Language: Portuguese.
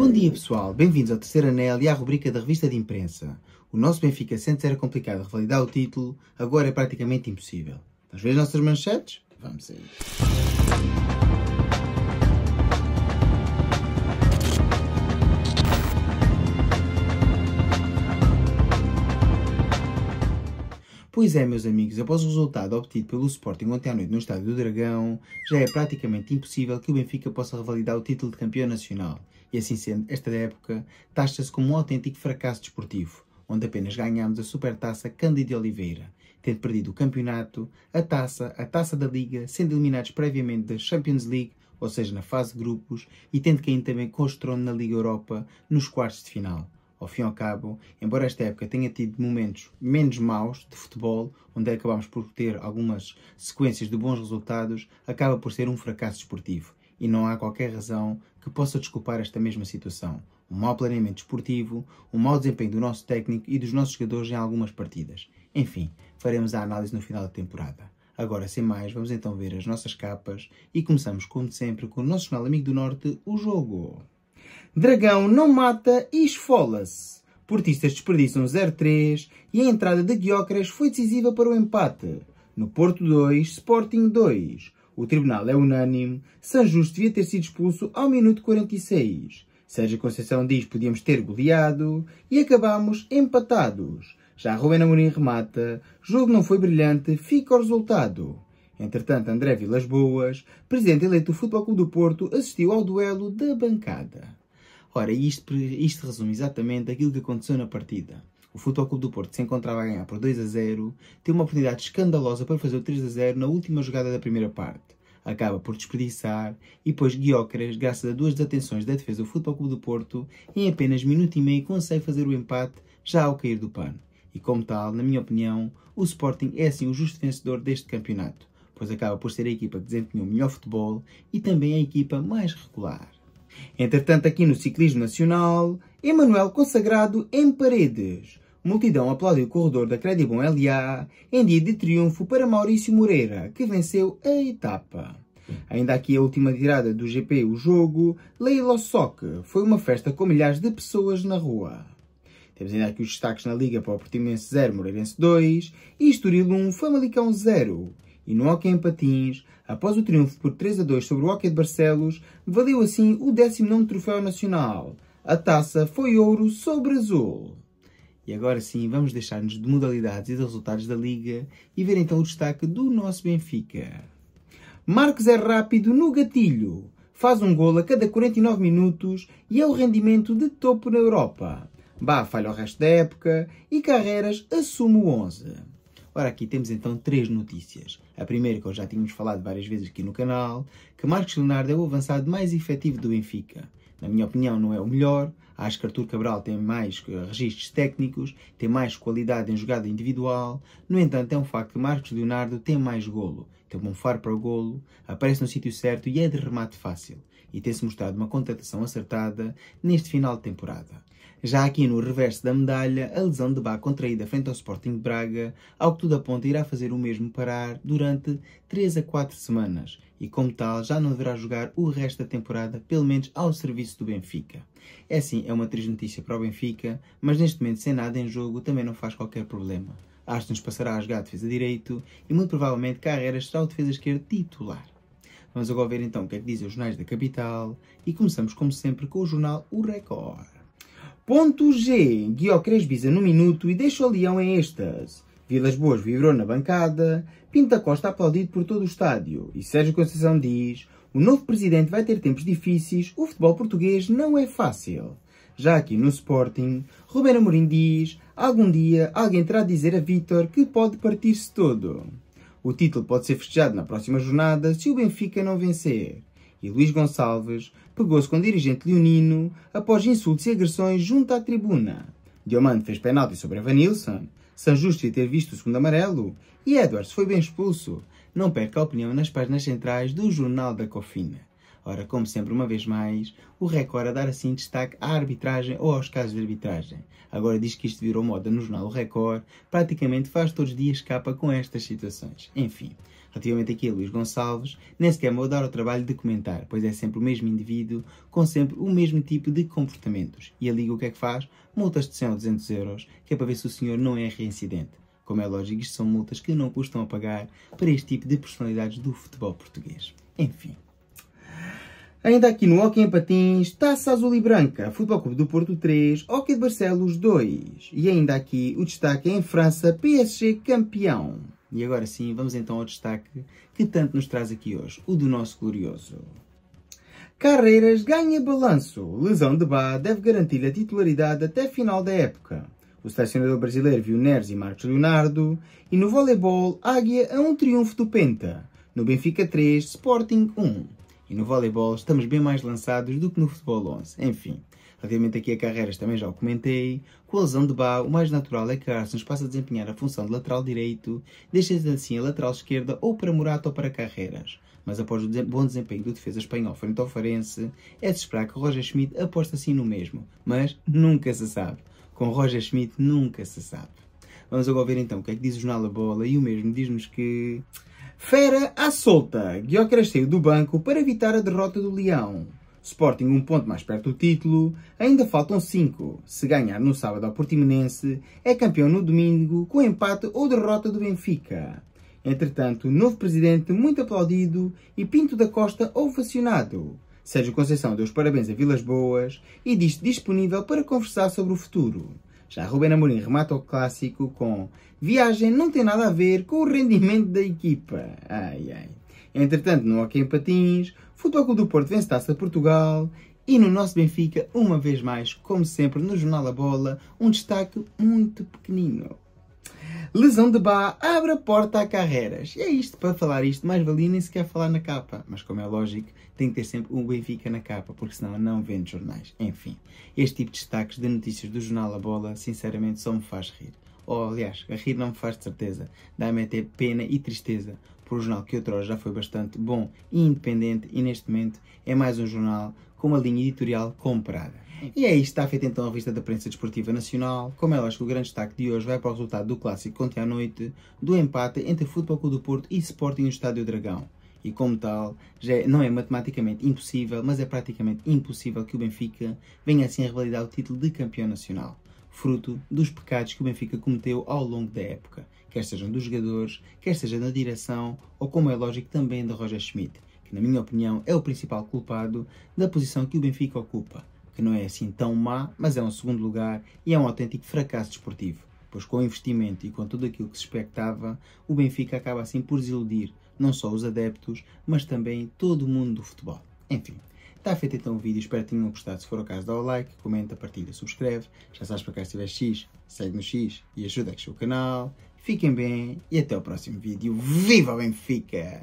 Bom dia pessoal, bem-vindos ao terceiro anel e à rubrica da revista de imprensa. O nosso Benfica Santos era complicado revalidar o título, agora é praticamente impossível. ver as nossas manchetes? Vamos aí. Pois é, meus amigos, após o resultado obtido pelo Sporting ontem à noite no Estádio do Dragão, já é praticamente impossível que o Benfica possa revalidar o título de campeão nacional. E assim sendo, esta época taxa-se como um autêntico fracasso desportivo, onde apenas ganhámos a supertaça Cândido Oliveira, tendo perdido o campeonato, a taça, a taça da Liga, sendo eliminados previamente da Champions League, ou seja, na fase de grupos, e tendo caído também com o na Liga Europa nos quartos de final ao fim e ao cabo, embora esta época tenha tido momentos menos maus de futebol, onde acabamos por ter algumas sequências de bons resultados, acaba por ser um fracasso desportivo. E não há qualquer razão que possa desculpar esta mesma situação. Um mau planeamento desportivo, um mau desempenho do nosso técnico e dos nossos jogadores em algumas partidas. Enfim, faremos a análise no final da temporada. Agora, sem mais, vamos então ver as nossas capas e começamos, como sempre, com o nosso jornal Amigo do Norte, o jogo. Dragão não mata e esfola-se. Portistas desperdiçam 0-3 e a entrada de Guiócaras foi decisiva para o empate. No Porto 2, Sporting 2. O tribunal é unânime. San Justo devia ter sido expulso ao minuto 46. Sérgio Conceição diz que podíamos ter goleado e acabamos empatados. Já Rubén Amorim remata. Jogo não foi brilhante, fica o resultado. Entretanto, André Vilas Boas, presidente eleito do Futebol Clube do Porto, assistiu ao duelo da bancada. Ora, isto, isto resume exatamente aquilo que aconteceu na partida. O Futebol Clube do Porto se encontrava a ganhar por 2 a 0, tem uma oportunidade escandalosa para fazer o 3 a 0 na última jogada da primeira parte. Acaba por desperdiçar e depois Guiócaras, graças a duas detenções da defesa do Futebol Clube do Porto, em apenas minuto e meio consegue fazer o empate já ao cair do pano. E como tal, na minha opinião, o Sporting é sim o justo vencedor deste campeonato, pois acaba por ser a equipa que desempenhou o melhor futebol e também a equipa mais regular. Entretanto, aqui no ciclismo nacional, Emanuel consagrado em paredes. Multidão aplaude o corredor da Credibon LA em dia de triunfo para Maurício Moreira, que venceu a etapa. Ainda aqui a última tirada do GP O Jogo, Leilo Soc, foi uma festa com milhares de pessoas na rua. Temos ainda aqui os destaques na Liga para o Portimonense 0, Moreirense 2 e Estoril 1, Famalicão 0 e no Hockey em Patins, após o triunfo por 3 a 2 sobre o Hockey de Barcelos, valeu assim o 19 troféu nacional. A taça foi ouro sobre azul. E agora sim, vamos deixar-nos de modalidades e de resultados da Liga e ver então o destaque do nosso Benfica. Marcos é rápido no gatilho, faz um gol a cada 49 minutos e é o rendimento de topo na Europa. Bá falha o resto da época e Carreiras assume o 11. Ora, aqui temos então três notícias. A primeira, que eu já tínhamos falado várias vezes aqui no canal, que Marcos Leonardo é o avançado mais efetivo do Benfica. Na minha opinião, não é o melhor, Acho que Artur Cabral tem mais eh, registros técnicos, tem mais qualidade em jogada individual. No entanto, é um facto que Marcos Leonardo tem mais golo, tem um bom faro para o golo, aparece no sítio certo e é de remate fácil. E tem-se mostrado uma contratação acertada neste final de temporada. Já aqui no reverso da medalha, a lesão de Bá contraída frente ao Sporting de Braga, ao que tudo aponta irá fazer o mesmo parar durante 3 a 4 semanas e, como tal, já não deverá jogar o resto da temporada, pelo menos ao serviço do Benfica. É assim, é uma triste notícia para o Benfica, mas neste momento, sem nada em jogo, também não faz qualquer problema. Aston passará a jogar defesa direito e muito provavelmente Carreira será o defesa esquerdo titular. Vamos agora ver então o que é que dizem os jornais da capital e começamos como sempre com o jornal O Record. Ponto G. Guiocres visa no minuto e deixa o Leão em estas. Vilas Boas vibrou na bancada, Pinta Costa aplaudido por todo o estádio e Sérgio Conceição diz o novo presidente vai ter tempos difíceis, o futebol português não é fácil. Já aqui no Sporting, Ruben Amorim diz: Algum dia alguém terá de dizer a Vitor que pode partir-se todo. O título pode ser festejado na próxima jornada se o Benfica não vencer. E Luís Gonçalves pegou-se com o dirigente leonino após insultos e agressões junto à tribuna. Diomante fez penalti sobre Evanilson, San Justo ter visto o segundo amarelo e Edwards foi bem expulso. Não perca a opinião nas páginas centrais do Jornal da Cofina. Ora, como sempre, uma vez mais, o Record a dar assim destaque à arbitragem ou aos casos de arbitragem. Agora diz que isto virou moda no jornal O Record, praticamente faz todos os dias capa com estas situações. Enfim, relativamente aqui a Luís Gonçalves, nem sequer vou dar o trabalho de comentar, pois é sempre o mesmo indivíduo, com sempre o mesmo tipo de comportamentos. E a Liga o que é que faz? Multas de 100 ou 200 euros, que é para ver se o senhor não é reincidente. Como é lógico, isto são multas que não custam a pagar para este tipo de personalidades do futebol português. Enfim. Ainda aqui no Hockey em Patins, Taça Azul e Branca, Futebol Clube do Porto 3, Hockey de Barcelos 2. E ainda aqui o destaque em França, PSG campeão. E agora sim, vamos então ao destaque que tanto nos traz aqui hoje, o do nosso glorioso. Carreiras ganha balanço. Lesão de Bá deve garantir a titularidade até final da época. O selecionador brasileiro viu Neres e Marcos Leonardo. E no voleibol, Águia a um triunfo do Penta. No Benfica 3, Sporting 1 e no voleibol estamos bem mais lançados do que no futebol 11. Enfim, relativamente aqui a carreiras também já o comentei. Com a lesão de Bá, o mais natural é que Carson passe a desempenhar a função de lateral direito, deixando assim a lateral esquerda ou para Morato ou para Carreiras. Mas após o bom desempenho do defesa espanhol frente ao Farense, é de esperar que Roger Schmidt aposte assim no mesmo. Mas nunca se sabe. Com Roger Schmidt nunca se sabe. Vamos agora ver então o que é que diz o jornal A Bola e o mesmo diz-nos que Fera à solta, Gyökeres saiu do banco para evitar a derrota do Leão. Sporting um ponto mais perto do título, ainda faltam cinco. Se ganhar no sábado ao Portimonense, é campeão no domingo com empate ou derrota do Benfica. Entretanto, novo presidente muito aplaudido e Pinto da Costa ovacionado. Sérgio Conceição deu os parabéns a Vilas Boas e diz disponível para conversar sobre o futuro. Já Ruben Amorim remata o clássico com viagem não tem nada a ver com o rendimento da equipa. Ai, ai. Entretanto, no Hockey em Patins, Futebol Clube do Porto vence Taça Portugal e no nosso Benfica, uma vez mais, como sempre, no Jornal da Bola, um destaque muito pequenino. Lesão de Bá abre a porta a carreiras. E é isto, para falar isto, mais valia nem sequer falar na capa. Mas como é lógico, tem que ter sempre um Benfica na capa, porque senão não vende jornais. Enfim, este tipo de destaques de notícias do jornal A Bola, sinceramente, só me faz rir. Ou, aliás, a rir não me faz de certeza. Dá-me até pena e tristeza por um jornal que outrora já foi bastante bom e independente e neste momento é mais um jornal com uma linha editorial comprada. E é isto está feita então a vista da prensa desportiva nacional. Como é lógico, o grande destaque de hoje vai para o resultado do clássico ontem à noite, do empate entre Futebol Clube do Porto e Sporting no Estádio Dragão. E como tal, já é- não é matematicamente impossível, mas é praticamente impossível que o Benfica venha assim a revalidar o título de campeão nacional, fruto dos pecados que o Benfica cometeu ao longo da época, quer sejam dos jogadores, quer seja na direção, ou como é lógico também da Roger Schmidt, que na minha opinião é o principal culpado da posição que o Benfica ocupa que não é assim tão má, mas é um segundo lugar e é um autêntico fracasso desportivo, pois com o investimento e com tudo aquilo que se expectava, o Benfica acaba assim por desiludir não só os adeptos, mas também todo o mundo do futebol. Enfim, Está feito então o vídeo, espero que tenham gostado. Se for o caso, dá o like, comenta, partilha, subscreve. Já sabes para cá se tiver X, segue no X e ajuda a crescer o canal. Fiquem bem e até o próximo vídeo. Viva o Benfica!